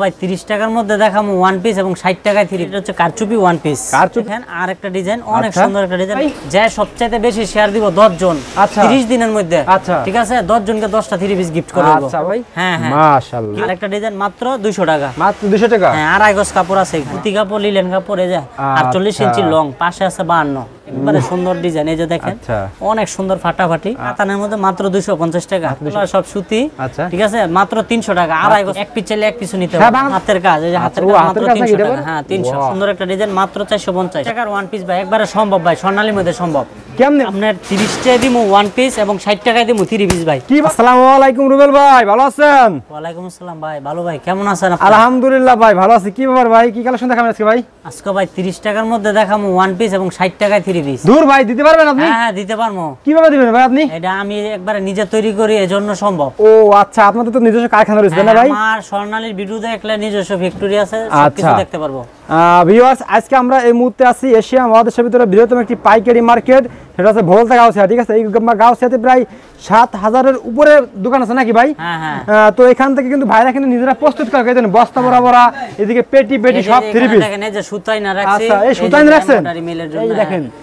ভাই তিরিশ টাকার মধ্যে দেখাবো ওয়ান পিস এবং ষাট টাকায় থ্রি হচ্ছে কারচুপি ওয়ান পিস আর একটা ডিজাইন অনেক আচ্ছা। সুন্দর একটা ডিজাইন সবচাইতে বেশি শেয়ার দিব দশ জন আচ্ছা। তিরিশ দিনের মধ্যে আচ্ছা ঠিক আছে দশ জনকে দশটা থ্রি পিস গিফট করে আচ্ছা হ্যাঁ, হ্যাঁ। আর একটা ডিজাইন মাত্র দুইশো টাকা মাত্র দুইশো টাকা হ্যাঁ, কাপড় আছে কুতি কাপড় লিলেন কাপড় এই যে আটচল্লিশ ইঞ্চি লং পাশে আছে বাহান্ন একবারে সুন্দর ডিজাইন এই যে দেখেন আচ্ছা। অনেক সুন্দর ফাটাফাটি কাতানের মধ্যে মাত্র টাকা সব সুতি আচ্ছা। ঠিক আছে মাত্র টাকা আড়াই এক পিস এক নিতে হবে হ্যাঁ, হাতের কাজ আচ্ছা, হাতের কাজ মাত্র টাকা হ্যাঁ সুন্দর একটা ডিজাইন মাত্র টাকার ওয়ান পিস ভাই একবারে সম্ভব ভাই মধ্যে সম্ভব রুবেল ভাই ভালো আছেন আসসালাম ভাই ভালো ভাই কেমন আছেন আলহামদুলিল্লাহ ভাই ভালো আছি কি ব্যাপার ভাই কি কালেকশন দেখাবেন আজকে ভাই আজকে ভাই তিরিশ টাকার মধ্যে দেখামু ওয়ান পিস এবং ষাট টাকায় সাত হাজারের উপরে দোকান আছে নাকি ভাই হ্যাঁ, হ্যাঁ। তো এখান থেকে কিন্তু ভাইরা কিন্তু নিজেরা প্রস্তুত করে বস্তা বড়া বড়া এদিকে পেটি পেটি সব থ্রি পিস দেখেন সুতাই না আচ্ছা, রাখছেন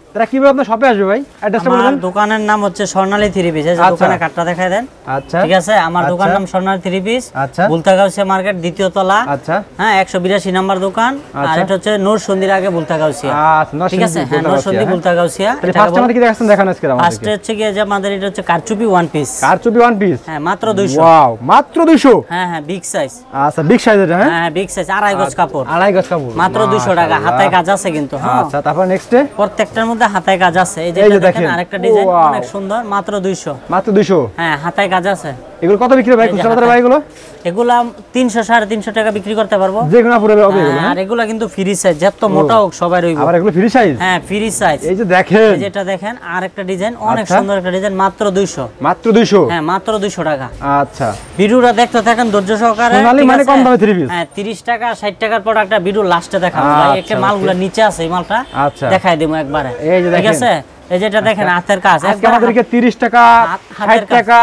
তারা কিভাবে আপনার শপে আসবে ভাই অ্যাড্রেসটা বলুন দোকানের নাম হচ্ছে স্বর্ণালী থ্রি পিস এই আচ্ছা। দোকানে কার্ডটা দেখায় দেন আচ্ছা ঠিক আছে আমার আচ্ছা। দোকান নাম স্বর্ণালী থ্রি আচ্ছা। পিস বুলতাগাউসিয়া মার্কেট দ্বিতীয় তলা আচ্ছা হ্যাঁ 182 নাম্বার দোকান আর এটা হচ্ছে নূরসন্ধির আগে বুলতাগাউসিয়া ঠিক আছে হ্যাঁ নূরসন্ধি বুলতাগাউসিয়া ফার্স্ট হ্যাঁ। হচ্ছে কি যে আমাদের এটা হচ্ছে কারচুপি ওয়ান পিস কারচুপি ওয়ান পিস হ্যাঁ মাত্র দুইশো ওয়াও মাত্র দুইশো হ্যাঁ হ্যাঁ বিগ সাইজ আচ্ছা বিগ সাইজ এটা হ্যাঁ বিগ হ্যাঁ, সাইজ হ্যাঁ, আড়াই গজ কাপড় আড়াই গজ কাপড় মাত্র দুইশো টাকা হাতে কাজ আছে কিন্তু আচ্ছা তারপর নেক্সট প্রত্যেকটার মধ্যে মধ্যে হাতায় কাজ আছে এই যে দেখেন আরেকটা ডিজাইন অনেক সুন্দর মাত্র 200 মাত্র 200 হ্যাঁ হাতায় কাজ আছে এগুলো কত বিক্রি ভাই খুচরা বাজারে ভাই এগুলো এগুলো 300 350 টাকা বিক্রি করতে পারবো যে পুরো হবে হ্যাঁ, এগুলো হ্যাঁ? আর এগুলো কিন্তু ফ্রি সাইজ যত মোটা হোক সবাই রইব আবার এগুলো ফ্রি সাইজ হ্যাঁ ফ্রি সাইজ এই যে দেখেন যেটা দেখেন আর ডিজাইন অনেক আচ্ছা। সুন্দর একটা ডিজাইন মাত্র 200 মাত্র 200 হ্যাঁ মাত্র 200 টাকা আচ্ছা ভিডিওটা দেখতে থাকেন ধৈর্য সহকারে সোনালী মানে কম দামে 3 পিস হ্যাঁ 30 টাকা 60 টাকার প্রোডাক্টটা ভিডিও লাস্টে দেখাবো আচ্ছা, ভাই একটা মালগুলো নিচে আছে এই মালটা আচ্ছা দেখাই দেবো একবারে এই যে দেখেন ঠিক আছে এই যেটা আচ্ছা। দেখেন হাতের কাজ আজকে আমাদেরকে 30 টাকা 60 টাকা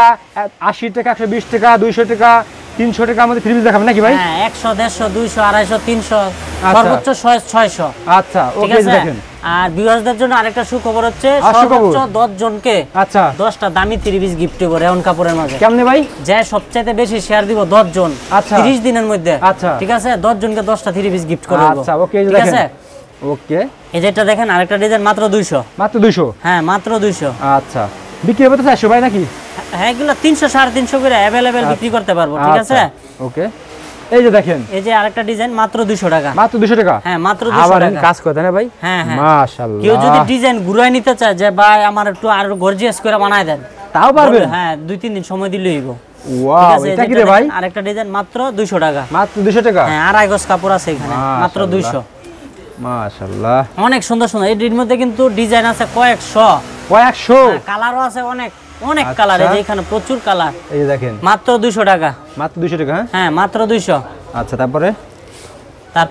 80 টাকা 120 টাকা 200 টাকা 300 টাকা আমাদের দেখাবেন নাকি ভাই হ্যাঁ 100 150 200 250 300 সর্বোচ্চ 600 আচ্ছা ওকে দেখেন আর ভিউয়ারদের জন্য আরেকটা সুখবর হচ্ছে সর্বোচ্চ 10 জনকে আচ্ছা 10টা দামি 30 গিফট দেব রেয়ন কাপড়ের মাঝে কেমনে ভাই যে সবচেয়ে বেশি শেয়ার দিব 10 জন আচ্ছা 30 দিনের মধ্যে আচ্ছা ঠিক আছে 10 জনকে 10টা 30 গিফট করে দেব আচ্ছা ওকে দেখেন ঠিক আছে ওকে এই দেখেন আরেকটা ডিজাইন মাত্র 200 মাত্র 200 হ্যাঁ মাত্র 200 আচ্ছা বিক্রি হবে তো 400 ভাই নাকি হ্যাঁ এগুলো 300 350 করে अवेलेबल আচ্ছা। বিক্রি করতে পারবো ঠিক আছে আচ্ছা। ওকে এই যে দেখেন এই যে আরেকটা ডিজাইন মাত্র 200 টাকা মাত্র 200 টাকা হ্যাঁ মাত্র 200 টাকা কাজ করতে না ভাই হ্যাঁ হ্যাঁ মাশাআল্লাহ কেউ যদি ডিজাইন ঘুরাই নিতে চায় যে ভাই আমার একটু আরো গর্জিয়াস করে বানায় দেন তাও পারবে হ্যাঁ দুই তিন দিন সময় দিলেই হইব ওয়াও এটা কি রে ভাই আরেকটা ডিজাইন মাত্র 200 টাকা মাত্র 200 টাকা হ্যাঁ আড়াই গজ কাপড় আছে এখানে মাত্র 200 মাশাআল্লাহ অনেক সুন্দর সুন্দর এই মধ্যে কিন্তু ডিজাইন আছে কয়েকশো কয়েকশো হ্যাঁ, কালারও আছে অনেক অনেক আচ্ছা। কালার এই এখানে প্রচুর কালার এই দেখেন মাত্র 200 টাকা মাত্র 200 টাকা হ্যাঁ, হ্যাঁ মাত্র 200 আচ্ছা তারপরে তার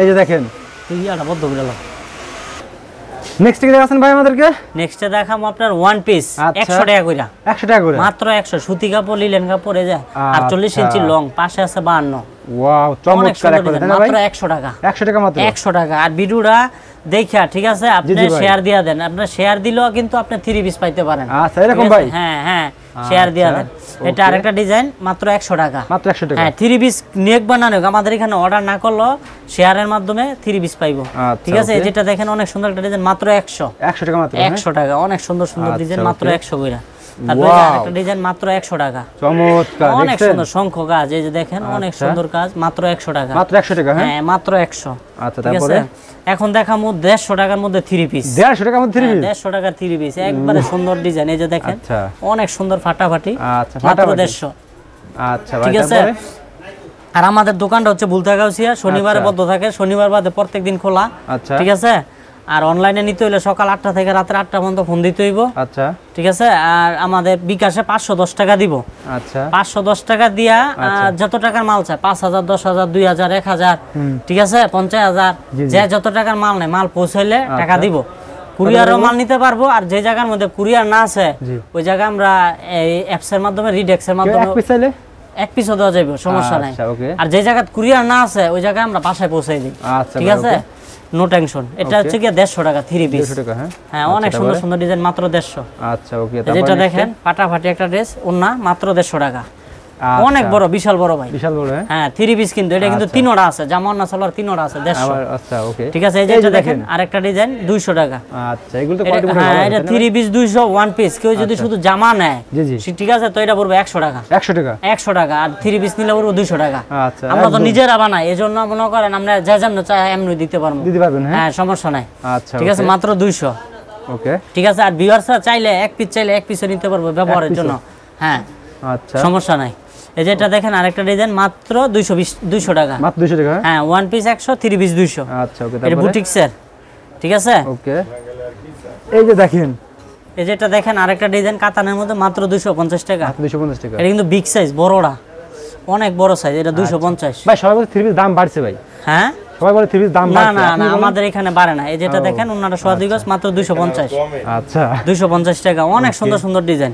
এই যে দেখেন নেক্সট কি দেখাছেন ভাই আমাদেরকে নেক্সটে দেখাবো আপনার ওয়ান পিস 100 টাকা কইরা 100 টাকা মাত্র 100 সুতি কাপড় লিলেন কাপড় এই যে 48 আচ্ছা। ইঞ্চি লং পাশে আছে 52 ওয়াও চমৎকার একটা দেন ভাই মাত্র 100 টাকা 100 টাকা মাত্র 100 টাকা আর ভিডিওটা দেখিয়া ঠিক আছে আপনি শেয়ার দিয়া দেন আপনি শেয়ার দিলেও কিন্তু আপনি 3 পিস পাইতে পারেন আচ্ছা এরকম ভাই হ্যাঁ হ্যাঁ শেয়ার আচ্ছা, দিয়া দেন এটা আরেকটা ডিজাইন মাত্র 100 টাকা মাত্র 100 টাকা হ্যাঁ 3 পিস নেক বানানো আমাদের এখানে অর্ডার না করলো শেয়ারের মাধ্যমে 3 পিস পাইবো আচ্ছা, ঠিক আছে যেটা দেখেন অনেক সুন্দর একটা ডিজাইন মাত্র 100 100 টাকা মাত্র 100 হ্যাঁ? টাকা অনেক সুন্দর সুন্দর ডিজাইন আচ্ছা, মাত্র 100 কইরা টাকা এখন টাকার মধ্যে পিস 150 টাকার মধ্যে পিস একবারে সুন্দর ডিজাইন এই যে দেখেন অনেক সুন্দর ফাটাফাটি আচ্ছা, মাত্র দেড়শো আচ্ছা ঠিক আছে আর আমাদের দোকানটা হচ্ছে বুলতাগাউসিয়া শনিবার আচ্ছা। বন্ধ থাকে শনিবার বাদে প্রত্যেকদিন খোলা আচ্ছা ঠিক আছে আর অনলাইনে নিতে হলে সকাল আটটা থেকে রাত্রে আটটা পর্যন্ত ফোন দিতে হইব আচ্ছা ঠিক আছে আর আমাদের বিকাশে পাঁচশো দশ টাকা দিব আচ্ছা পাঁচশো দশ টাকা দিয়া আচ্ছা। যত টাকার মাল চায় পাঁচ হাজার দশ হাজার দুই হাজার এক হাজার ঠিক আছে পঞ্চাশ হাজার যে যত টাকার মাল নেয় মাল পৌঁছাইলে আচ্ছা। টাকা দিব কুরিয়ারও মাল নিতে পারবো আর যে জায়গার মধ্যে কুরিয়ার না আছে ওই জায়গা আমরা এই এর মাধ্যমে এর মাধ্যমে এক পিসও দেওয়া যাবে সমস্যা নাই আচ্ছা, আর যে জায়গা কুরিয়ার না আছে ওই জায়গায় আমরা বাসায় পৌঁছাই দিই ঠিক আছে নো টেনশন এটা হচ্ছে কি 150 টাকা 3 পিস 150 টাকা হ্যাঁ হ্যাঁ আচ্ছা, অনেক সুন্দর সুন্দর ডিজাইন মাত্র 150 আচ্ছা ওকে যেটা দেখেন ফাটাফাটি একটা ড্রেস ওন্না মাত্র 150 টাকা আচ্ছা। অনেক বড় বিশাল বড় ভাই বিশাল বড় হ্যাঁ থ্রি হ্যাঁ, পিস কিন্তু এটা কিন্তু আচ্ছা। তিনটা আছে জামা না সালোয়ার তিনটা আছে 150 আচ্ছা ওকে ঠিক আছে এই যে দেখেন আরেকটা ডিজাইন 200 টাকা আচ্ছা এগুলো তো কোয়ালিটি ভালো হ্যাঁ এটা থ্রি পিস 200 ওয়ান পিস কেউ যদি আচ্ছা। শুধু জামা নেয় জি জি ঠিক আছে তো এটা পড়বে 100 টাকা 100 টাকা 100 টাকা আর থ্রি পিস নিলে পড়বে 200 টাকা আচ্ছা আমরা তো নিজেরা বানাই এজন্য মনে করেন আমরা যা যেমন চাই এমনি দিতে পারবো দিতে পারবেন হ্যাঁ হ্যাঁ সমস্যা নাই আচ্ছা ঠিক আছে মাত্র 200 ওকে ঠিক আছে আর ভিউয়ার্সরা চাইলে এক পিস চাইলে এক পিসও নিতে পারবো ব্যবহারের জন্য হ্যাঁ আচ্ছা সমস্যা নাই এই যে এটা দেখেন আরেকটা ডিজাইন মাত্র 220 200 টাকা মাত্র 200 টাকা হ্যাঁ ওয়ান পিস 100 থ্রি পিস 200 আচ্ছা ওকে তাহলে বুটিক স্যার ঠিক আছে ওকে এই যে দেখেন এই যে এটা দেখেন আরেকটা ডিজাইন কাতানের মধ্যে মাত্র 250 টাকা 250 টাকা এটা কিন্তু বিগ সাইজ বড়ড়া অনেক বড় সাইজ এটা 250 আচ্ছা। ভাই সবাই বলছে থ্রি পিস দাম বাড়ছে ভাই হ্যাঁ সবাই বলে দাম না না না আমাদের এখানে বাড়ে না এই যেটা দেখেন ওনারা সোয়া দুই গজ আচ্ছা। মাত্র আচ্ছা টাকা অনেক সুন্দর সুন্দর ডিজাইন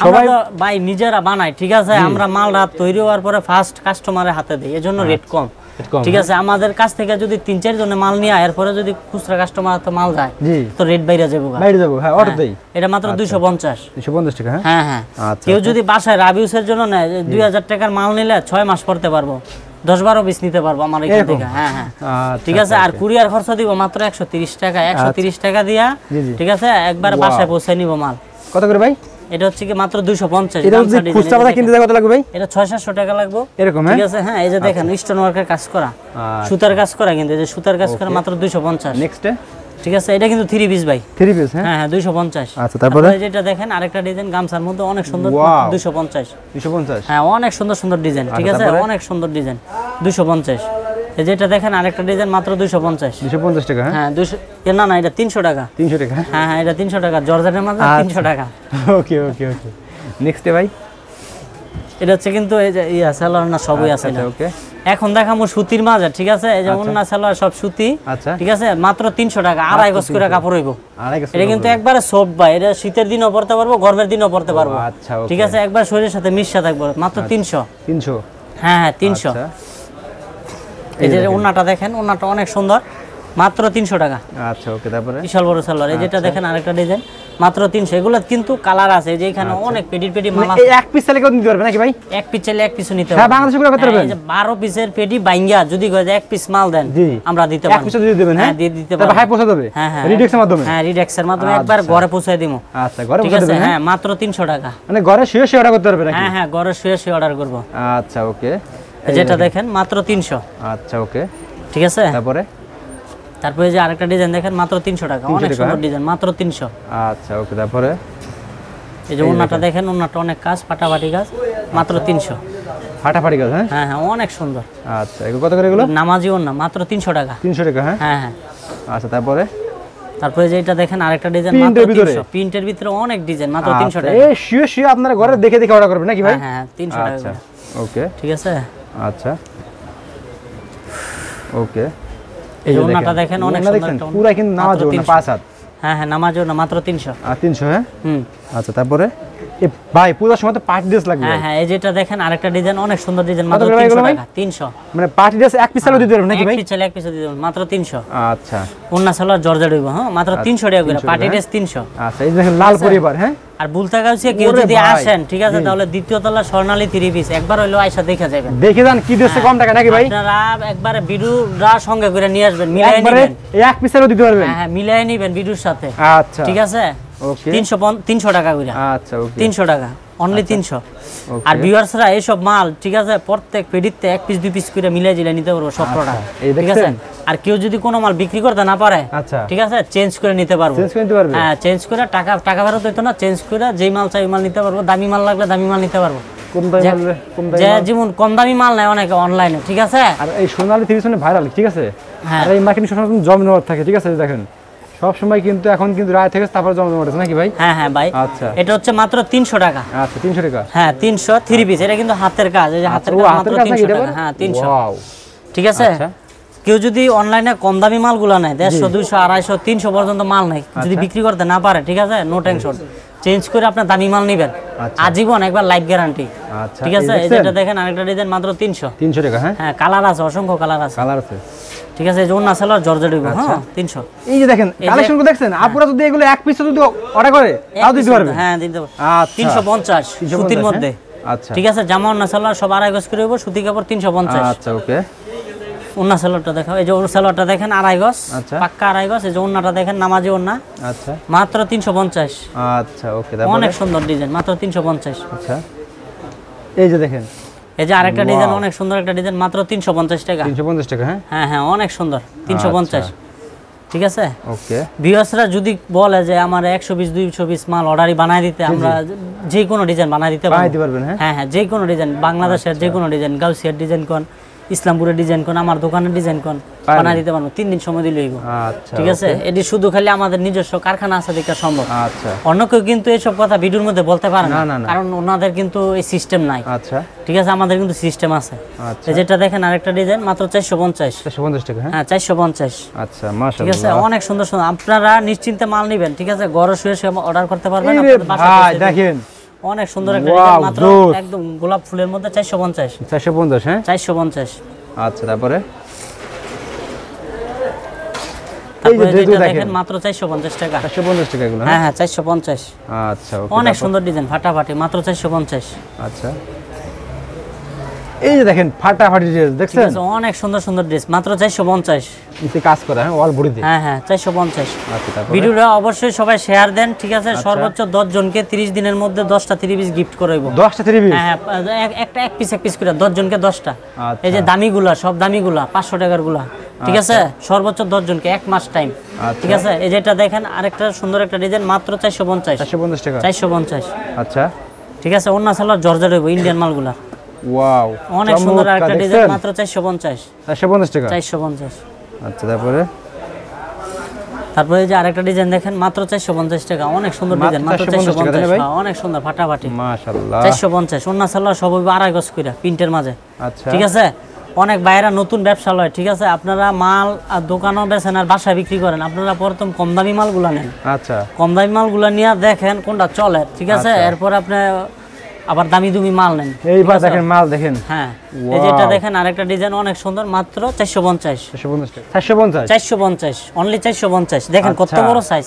সবাই ভাই নিজেরা বানাই ঠিক আছে আমরা মাল রাত তৈরি হওয়ার পরে ফার্স্ট কাস্টমারের হাতে রেট আচ্ছা। কম ঠিক হ্যাঁ। আছে আমাদের কাছ থেকে যদি তিন চার জনের মাল নিয়ে এরপরে পরে যদি খুচরা কাস্টমার তো মাল যায় তো রেট বাইরে যাবো বাইরে যাবো হ্যাঁ অর্ডার হ্যাঁ। দেই এটা মাত্র আচ্ছা। দুইশো পঞ্চাশ টাকা হ্যাঁ হ্যাঁ, হ্যাঁ। কেউ যদি বাসায় রাবিউসের জন্য নেয় হাজার টাকার মাল নিলে ছয় মাস পড়তে পারবো দশ বারো পিস নিতে পারবো আমার এখান থেকে হ্যাঁ হ্যাঁ আচ্ছা, ঠিক আছে আচ্ছা। আর কুরিয়ার খরচ দিব মাত্র একশো টাকা আচ্ছা। একশো টাকা দিয়া ঠিক আছে একবার বাসায় পৌঁছে নিব মাল কত করে ভাই এটা হচ্ছে কি মাত্র দুইশো পঞ্চাশ টাকা লাগবে হ্যাঁ? ঠিক আছে হ্যাঁ দেখেন কাজ করা সুতার কাজ করা কিন্তু এই যে সুতার কাজ করা মাত্র নেক্সট ঠিক আছে এটা কিন্তু থ্রি পিস ভাই থ্রি হ্যাঁ? পিস হ্যাঁ হ্যাঁ দুইশো পঞ্চাশ আচ্ছা তারপরে যেটা দেখেন আরেকটা ডিজাইন গামছার মধ্যে অনেক সুন্দর দুশো পঞ্চাশ দুশো পঞ্চাশ হ্যাঁ অনেক সুন্দর সুন্দর ডিজাইন ঠিক আচ্ছা, আছে অনেক সুন্দর ডিজাইন দুশো পঞ্চাশ যেটা দেখেন আরেকটা ডিজাইন মাত্র দুইশো পঞ্চাশ দুশো পঞ্চাশ টাকা হ্যাঁ, হ্যাঁ দুশো না না এটা তিনশো টাকা তিনশো টাকা হ্যাঁ হ্যাঁ, হ্যাঁ এটা তিনশো টাকা জর্জেটের মাত্র তিনশো আচ্ছা। টাকা ওকে ওকে ওকে নেক্সট ভাই এটা হচ্ছে কিন্তু এই যে ইয়া সালোয়ার না সবই আচ্ছা, আছে না ওকে এখন দেখামু সুতির মাজার ঠিক আছে এই যেমন আচ্ছা। না সালোয়ার সব সুতি আচ্ছা ঠিক আছে মাত্র 300 টাকা আড়াই গজ করে কাপড় হইব এটা কিন্তু একবারে সব ভাই এটা শীতের দিনও পড়তে পারবো গরমের দিনও পড়তে পারবো আচ্ছা ঠিক আছে একবার শরীরের সাথে মিশা থাকবো মাত্র 300 আচ্ছা। 300 হ্যাঁ হ্যাঁ 300 এই যে ওন্নাটা দেখেন ওন্নাটা অনেক সুন্দর মাত্র তিনশো টাকা আচ্ছা ওকে তারপরে বিশাল বড় সালোয়ার এই যেটা আচ্ছা। দেখেন আরেকটা ডিজাইন মাত্র তিনশো এগুলো কিন্তু কালার আছে যে এখানে আচ্ছা। অনেক পেটির মানে পেটি এক পিস চালে কেউ নিতে পারবে নাকি ভাই এক পিস চালে এক পিস নিতে হবে হ্যাঁ বাংলাদেশে করে করতে পারবেন 12 পিসের পেটি বাইঙ্গা যদি কয় এক পিস মাল দেন আমরা দিতে পারব এক পিস যদি দিবেন হ্যাঁ, হ্যাঁ দিয়ে দিতে পারব হাই পৌঁছে দেবে হ্যাঁ হ্যাঁ রিডেক্সের মাধ্যমে হ্যাঁ রিডেক্সের মাধ্যমে আচ্ছা। একবার ঘরে পৌঁছে দিমু আচ্ছা ঘরে পৌঁছে দেবেন হ্যাঁ, হ্যাঁ? মাত্র 300 টাকা মানে ঘরে শুয়ে শুয়ে অর্ডার করতে পারবে নাকি হ্যাঁ হ্যাঁ ঘরে শুয়ে শুয়ে অর্ডার করব আচ্ছা ওকে যেটা দেখেন মাত্র 300 আচ্ছা ওকে ঠিক আছে তারপরে তারপরে যে আরেকটা ডিজাইন দেখেন মাত্র 300 টাকা অনেক সুন্দর ডিজাইন মাত্র 300 আচ্ছা ওকে তারপরে এই যে ওন্নাটা দেখেন ওন্নাটা অনেক কাজ ফাটাফাটি কাজ মাত্র 300 আচ্ছা। ফাটাফাটি কাজ হ্যাঁ হ্যাঁ হ্যাঁ অনেক সুন্দর আচ্ছা এগুলো কত করে এগুলো নামাজি ওন্না মাত্র 300 টাকা 300 টাকা হ্যাঁ হ্যাঁ হ্যাঁ আচ্ছা তারপরে তারপরে যে এটা দেখেন আরেকটা ডিজাইন মাত্র 300 প্রিন্টের ভিতরে অনেক ডিজাইন মাত্র 300 আচ্ছা, টাকা এই শিও শিও আপনারা ঘরে দেখে দেখে অর্ডার করবেন নাকি ভাই হ্যাঁ 300 হ্যাঁ, টাকা আচ্ছা ওকে ঠিক আছে আচ্ছা ওকে এই কিন্তু নামাজ হ্যাঁ হ্যাঁ নামাজ না মাত্র তিনশো তিনশো হ্যাঁ হুম আচ্ছা তারপরে ভাই পূজার সময় তো পার্টি ড্রেস লাগবে হ্যাঁ হ্যাঁ এই যেটা দেখেন আরেকটা ডিজাইন অনেক সুন্দর ডিজাইন মাত্র 300 আচ্ছা, টাকা 300 মানে পার্টি ড্রেস এক পিসেও দিতে পারবেন নাকি ভাই এক পিসেও এক পিসেও দিতে মাত্র 300 আচ্ছা ওন্না সালা জর্জেট হ্যাঁ মাত্র 300 আচ্ছা, টাকা করে পার্টি ড্রেস 300 আচ্ছা এই দেখেন লাল পরিবার হ্যাঁ আর বুলতা গাউসে কেউ যদি আসেন ঠিক আছে তাহলে দ্বিতীয় তলা স্বর্ণালী থ্রি পিস একবার হইলো আয়সা দেখা যাবেন দেখে যান কি ড্রেসে কম টাকা নাকি ভাই আপনারা একবার ভিডিওরা সঙ্গে করে নিয়ে আসবেন মিলাই নেবেন এক পিসেরও দিতে পারবেন হ্যাঁ, হ্যাঁ মিলাই নিবেন ভিডিওর সাথে আচ্ছা ঠিক আছে আচ্ছা, আচ্ছা। ঠিক আছে আচ্ছা, হ্যাঁ চেঞ্জ করে টাকা টাকা হইতো না চেঞ্জ করে যেই মাল চাই মাল নিতে পারবো দামি মাল লাগলে দামি মাল নিতে পারবো কম দামি মাল নেয় অনেকে অনলাইনে ঠিক আছে ঠিক আছে নেওয়ার হ্যাঁ। থাকে ঠিক আছে দেখেন সবসময় কিন্তু এখন কিন্তু রায় থেকে তারপর জমা জমা নাকি ভাই হ্যাঁ হ্যাঁ ভাই আচ্ছা এটা হচ্ছে মাত্র তিনশো টাকা আচ্ছা তিনশো টাকা হ্যাঁ তিনশো থ্রি পিস এটা কিন্তু হাতের কাজ এই যে আচ্ছা, হাতের কাজ হ্যাঁ 300 ঠিক আছে আচ্ছা। কেউ যদি অনলাইনে কম দামি মালগুলো নেয় দেড়শো দুইশো আড়াইশো তিনশো পর্যন্ত মাল নেয় আচ্ছা। যদি বিক্রি করতে না পারে ঠিক আছে নো টেনশন চেঞ্জ করে আপনার দামি মাল নেবেন আচ্ছা। আজীবন একবার লাইফ আচ্ছা, গ্যারান্টি ঠিক আছে এটা দেখেন আরেকটা ডিজাইন মাত্র 300 300 টাকা হ্যাঁ হ্যাঁ কালার আছে অসংখ্য কালার আছে কালার আছে ঠিক আছে জোন আছে লর জর্জেট হইবো হ্যাঁ 300 এই যে দেখেন কালেকশন গুলো দেখছেন আপুরা যদি এগুলো এক পিস যদি অর্ডার করে তাও দিতে পারবে হ্যাঁ দিতে পারবে 350 আচ্ছা। সুতির হ্যাঁ? মধ্যে আচ্ছা ঠিক আছে জামা অন্য সালোয়ার সব আড়াই গজ করে দেব সুতি কাপড় 350 আচ্ছা ওকে দেখো এই যে ওর দেখেন আড়াই আচ্ছা। পাক্কা আড়াই এই যে দেখেন নামাজি আচ্ছা মাত্র আচ্ছা ওকে অনেক সুন্দর ডিজাইন মাত্র আচ্ছা এই যে দেখেন এই যে আরেকটা ডিজাইন অনেক সুন্দর একটা ডিজাইন মাত্র টাকা টাকা হ্যাঁ? হ্যাঁ হ্যাঁ অনেক সুন্দর আচ্ছা। পঞ্চাশ ঠিক আছে ওকে ভিউয়ার্সরা যদি বলে যে আমার একশো পিস দুইশো পিস মাল অর্ডারই বানাই দিতে আমরা যে কোনো ডিজাইন বানাই দিতে পারবেন হ্যাঁ? হ্যাঁ হ্যাঁ যে কোনো ডিজাইন বাংলাদেশের আচ্ছা। যে কোনো ডিজাইন গাউসিয়ার ডিজাইন কোন ইসলামপুরে ডিজাইন কোন আমার দোকানে ডিজাইন কোন বানাই দিতে পারবো তিন দিন সময় দিলে দিলেই আচ্ছা, ঠিক আছে এটি শুধু খালি আমাদের নিজস্ব কারখানা আছে দেখা সম্ভব আচ্ছা অন্য কেউ কিন্তু এইসব কথা ভিডিওর মধ্যে বলতে পারে না কারণ ওনাদের কিন্তু এই সিস্টেম নাই আচ্ছা ঠিক আছে আমাদের কিন্তু সিস্টেম আছে আচ্ছা। যেটা দেখেন আরেকটা ডিজাইন মাত্র চারশো পঞ্চাশ টাকা হ্যাঁ চারশো পঞ্চাশ আচ্ছা ঠিক আছে অনেক সুন্দর সুন্দর আপনারা নিশ্চিন্তে মাল নেবেন ঠিক আছে ঘরে শুয়ে শুয়ে অর্ডার করতে পারবেন দেখেন অনেক সুন্দর একটা মাত্র একদম গোলাপ ফুলের মধ্যে 450 450 হ্যাঁ 450 আচ্ছা তারপরে হ্যাঁ হ্যাঁ 450 হ্যাঁ, আচ্ছা অনেক সুন্দর ডিজাইন ফাটাফাটি মাত্র চারশো পঞ্চাশ আচ্ছা এই যে দেখেন ফাটাফাটি ড্রেস দেখছেন অনেক সুন্দর সুন্দর ড্রেস মাত্র কাজ হ্যাঁ অল হ্যাঁ হ্যাঁ আচ্ছা, ভিডিওটা অবশ্যই সবাই শেয়ার দেন ঠিক আছে আচ্ছা। সর্বোচ্চ দশ জনকে 30 দিনের মধ্যে পিস গিফট পিস হ্যাঁ, হ্যাঁ একটা এক পিস এক পিস করে জনকে আচ্ছা। এই যে দামিগুলা সব দামিগুলা টাকার গুলা ঠিক আছে সর্বোচ্চ জনকে এক মাস টাইম ঠিক আছে এই যেটা দেখেন আরেকটা সুন্দর একটা ডিজাইন মাত্র চারশো পঞ্চাশ টাকা পঞ্চাশ আচ্ছা ঠিক আছে অন্য সালার জর্জর হইব ইন্ডিয়ান মালগুলা ওয়াও অনেক সুন্দর একটা ডিজাইন মাত্র 450 450 টাকা 450 আচ্ছা তারপরে তারপরে যে আরেকটা ডিজাইন দেখেন মাত্র 450 টাকা অনেক সুন্দর ডিজাইন মাত্র 450 হ্যাঁ, অনেক সুন্দর ফাটাফাটি মাশাআল্লাহ 450 আড়াই গজ কইরা প্রিন্টের মাঝে আচ্ছা ঠিক আছে অনেক বাইরা নতুন ব্যবসা লয় ঠিক আছে আপনারা মাল আর দোকানও বেছেন আর বাসায় বিক্রি করেন আপনারা প্রথম কম দামি মালগুলা নেন আচ্ছা কম দামি মালগুলা নিয়ে দেখেন কোনটা চলে ঠিক আছে আচ্ছা। এরপর আপনার আবার দামি দামি মাল নেন এই পা দেখেন মাল দেখেন হ্যাঁ এই যেটা দেখেন আরেকটা ডিজাইন অনেক সুন্দর মাত্র 450 450 450 অনলি 450 দেখেন আচ্ছা। কত বড় সাইজ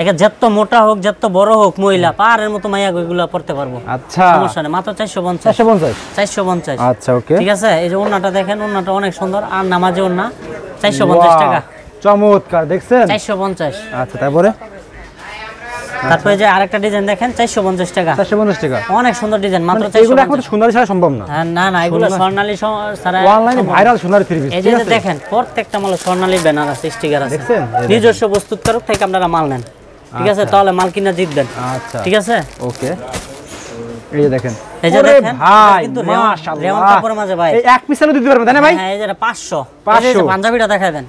এটা যত মোটা হোক যত বড় হোক মহিলা পাহাড়ের মতো মাইয়া গুলো পড়তে পারবো আচ্ছা সমস্যা নেই মাত্র 450 450 450 আচ্ছা ওকে ঠিক আছে এই যে ওন্নাটা দেখেন ওন্নাটা অনেক সুন্দর আর নামাজে ওন্না 450 টাকা চমৎকার দেখছেন 450 আচ্ছা তারপরে আচ্ছা। তারপরে যে আরেকটা ডিজাইন দেখেন টাকা টাকা অনেক সুন্দর ডিজাইন মাত্র মানে ছাড়া সম্ভব না হ্যাঁ, না না এগুলো ছাড়া ভাইরাল থ্রি পিস দেখেন প্রত্যেকটা মাল ব্যানার আছে স্টিকার আছে দেখছেন নিজস্ব থেকে আপনারা মাল নেন ঠিক আছে আচ্ছা। তাহলে মাল কিনা জিতবেন আচ্ছা ঠিক আছে ওকে এই যে দেখেন এই যে দেখেন ভাই মাশাআল্লাহ রেওয়ান কাপড় মাঝে ভাই এক পিসেরও দিতে পারবেন তাই না ভাই হ্যাঁ এই যে 500 500 পাঞ্জাবিটা দেখায় দেন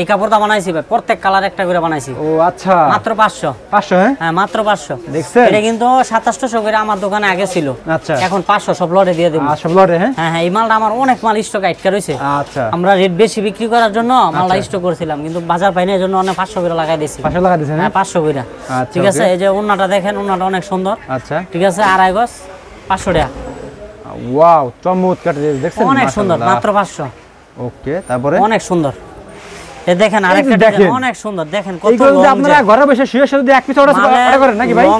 এই কাপড়টা বানাইছি ভাই প্রত্যেক কালার একটা করে বানাইছি ও আচ্ছা মাত্র 500 500 হ্যাঁ হ্যাঁ মাত্র 500 দেখছেন এটা কিন্তু 2700 করে আমার দোকানে আগে ছিল আচ্ছা এখন 500 সব লটে দিয়ে দেব সব লটে হ্যাঁ? হ্যাঁ হ্যাঁ এই মালটা আমার অনেক মাল স্টক আটকে রইছে আচ্ছা আমরা রেট বেশি বিক্রি করার জন্য মালটা স্টক আচ্ছা। করেছিলাম কিন্তু বাজার পাই না এজন্য অনেক 500 করে লাগাই দিয়েছি 500 লাগাই দিয়েছেন হ্যাঁ 500 হ্যাঁ, করে আচ্ছা ঠিক আছে এই যে ওন্নাটা দেখেন ওন্নাটা অনেক সুন্দর আচ্ছা ঠিক আছে আড়াই গজ 500 টাকা ওয়াও চমৎকার দেখছেন অনেক সুন্দর মাত্র 500 ওকে তারপরে অনেক সুন্দর দেখেন মানে ঠিক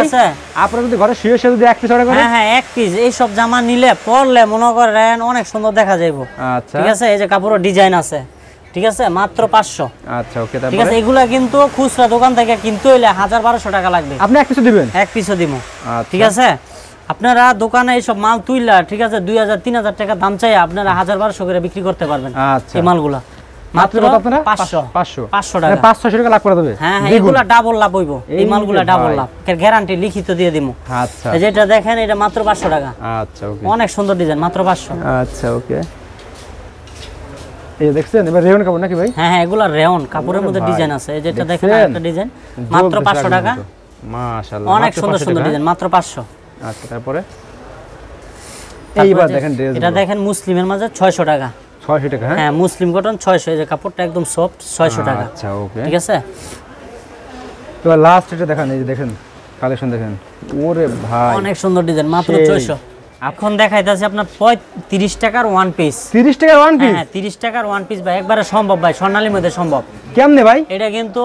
আছে হ্যাঁ, হ্যাঁ, এই জামা নিলে পরলে মনে করেন অনেক সুন্দর দেখা যাইবো আচ্ছা। ঠিক আছে এই যে কাপড়ের ডিজাইন আছে ঠিক আছে মাত্র পাঁচশো আচ্ছা ঠিক আছে এগুলা কিন্তু খুচরা দোকান থেকে কিন্তু হাজার বারোশো টাকা লাগবে আপনি এক পিস দিবেন এক পিসও দিব আচ্ছা। ঠিক আছে আপনারা দোকানে এইসব মাল তুললা ঠিক আছে দুই হাজার তিন হাজার টাকা দাম চাই আপনারা হাজার বারোশো করে বিক্রি করতে পারবেন আচ্ছা। এই মালগুলা মাত্র ডাবল মানে লাভ হ্যাঁ, হ্যাঁ, হইব এই মালগুলা ডাবল লাভ গ্যারান্টি লিখিত দিয়ে দিমু আচ্ছা যেটা দেখেন এটা মাত্র পাঁচশো টাকা আচ্ছা অনেক সুন্দর ডিজাইন মাত্র পাঁচশো আচ্ছা ওকে এই দেখছেন এবার রেয়ন কাপড় নাকি ভাই হ্যাঁ হ্যাঁ এগুলা রেওন কাপড়ের মধ্যে ডিজাইন আছে যেটা দেখেন একটা ডিজাইন মাত্র 500 টাকা মাশাআল্লাহ অনেক সুন্দর সুন্দর ডিজাইন মাত্র 500 আচ্ছা তারপরে এইবার দেখেন ড্রেস এটা দেখেন মুসলিমের মাঝে 600 টাকা 600 টাকা হ্যাঁ, হ্যাঁ মুসলিম কটন 600 যে কাপড়টা একদম সফট 600 টাকা আচ্ছা ওকে ঠিক আছে তো লাস্ট এটা দেখেন এই যে দেখেন কালেকশন দেখেন ওরে ভাই অনেক সুন্দর ডিজাইন মাত্র 600 এখন দেখাইতেছে আপনার 30 টাকার ওয়ান পিস 30 টাকার ওয়ান পিস হ্যাঁ 30 টাকার ওয়ান পিস ভাই একবারে সম্ভব ভাই সোনালীর মধ্যে সম্ভব কেমনে ভাই এটা কিন্তু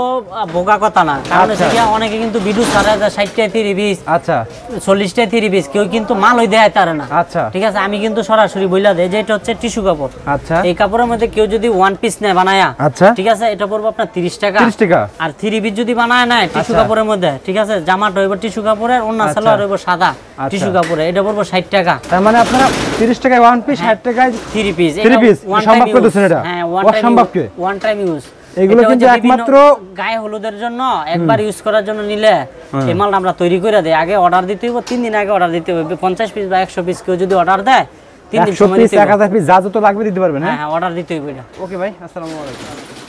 বোকা কথা না কারণ সেটা আচ্ছা। অনেকে কিন্তু বিদু ছাড়া যায় 60 টাকা 30 পিস আচ্ছা 40 টাকা 30 পিস কেউ কিন্তু মাল ওই দেয় তারে না আচ্ছা ঠিক আছে আমি কিন্তু সরাসরি বইলা দেই যে এটা হচ্ছে টিস্যু কাপড় আচ্ছা এই কাপড়ের মধ্যে কেউ যদি ওয়ান পিস নেয় বানায়া আচ্ছা ঠিক আছে এটা পড়বো আপনার 30 টাকা 30 টাকা আর 3 পিস যদি বানায় না টিস্যু আচ্ছা। কাপড়ের মধ্যে ঠিক আছে জামাটা হইব টিস্যু কাপড়ের অন্য আচ্ছা। সালোয়ার হইব সাদা টিস্যু কাপড়ে এটা পড়বো 60 টাকা টাকা তার মানে আপনারা 30 টাকায় ওয়ান পিস 60 টাকায় পিস পিস সম্ভব এটা অসম্ভব ওয়ান টাইম ইউজ এগুলো কিন্তু একমাত্র গায়ে হলুদের জন্য একবার ইউজ করার জন্য নিলে হ্যাঁ। এই মাল আমরা তৈরি করে দেই আগে অর্ডার দিতে হবে তিন দিন আগে অর্ডার দিতে হবে 50 পিস বা 100 পিস কেউ যদি অর্ডার দেয় তিন দিন সময় হবে 100 পিস 1000 পিস যা যত লাগবে দিতে পারবেন হ্যাঁ অর্ডার হ্যাঁ, হ্যাঁ, দিতে হবে ওকে ভাই আসসালামু আলাইকুম